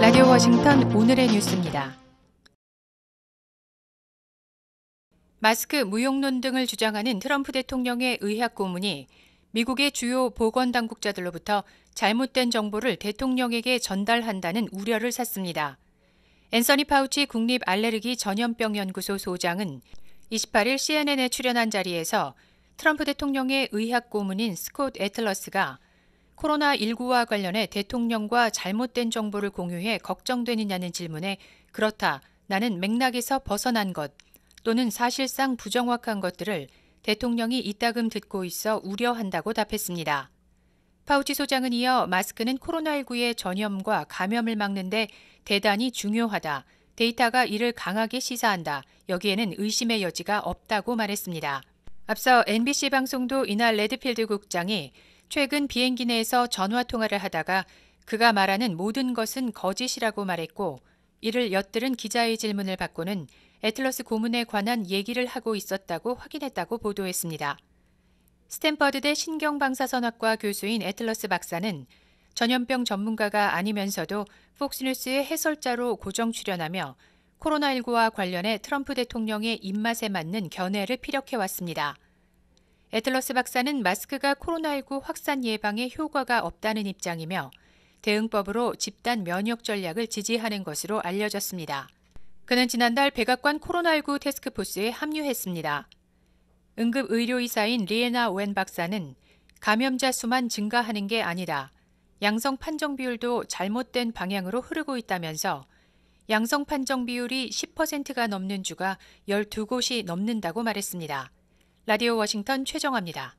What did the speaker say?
라디오 워싱턴 오늘의 뉴스입니다. 마스크 무용론 등을 주장하는 트럼프 대통령의 의학 고문이 미국의 주요 보건 당국자들로부터 잘못된 정보를 대통령에게 전달한다는 우려를 샀습니다. 앤서니 파우치 국립 알레르기 전염병 연구소 소장은 28일 CNN에 출연한 자리에서 트럼프 대통령의 의학 고문인 스콧 애틀러스가 코로나19와 관련해 대통령과 잘못된 정보를 공유해 걱정되느냐는 질문에 그렇다. 나는 맥락에서 벗어난 것 또는 사실상 부정확한 것들을 대통령이 이따금 듣고 있어 우려한다고 답했습니다. 파우치 소장은 이어 마스크는 코로나19의 전염과 감염을 막는데 대단히 중요하다. 데이터가 이를 강하게 시사한다. 여기에는 의심의 여지가 없다고 말했습니다. 앞서 n b c 방송도 이날 레드필드 국장이 최근 비행기 내에서 전화 통화를 하다가 그가 말하는 모든 것은 거짓이라고 말했고 이를 엿들은 기자의 질문을 받고는 애틀러스 고문에 관한 얘기를 하고 있었다고 확인했다고 보도했습니다. 스탠퍼드대 신경방사선학과 교수인 애틀러스 박사는 전염병 전문가가 아니면서도 폭스뉴스의 해설자로 고정 출연하며 코로나19와 관련해 트럼프 대통령의 입맛에 맞는 견해를 피력해왔습니다. 에틀러스 박사는 마스크가 코로나19 확산 예방에 효과가 없다는 입장이며 대응법으로 집단 면역 전략을 지지하는 것으로 알려졌습니다. 그는 지난달 백악관 코로나19 테스크포스에 합류했습니다. 응급 의료이사인 리에나 오웬 박사는 감염자 수만 증가하는 게 아니다. 양성 판정 비율도 잘못된 방향으로 흐르고 있다면서 양성 판정 비율이 10%가 넘는 주가 12곳이 넘는다고 말했습니다. 라디오 워싱턴 최정화입니다.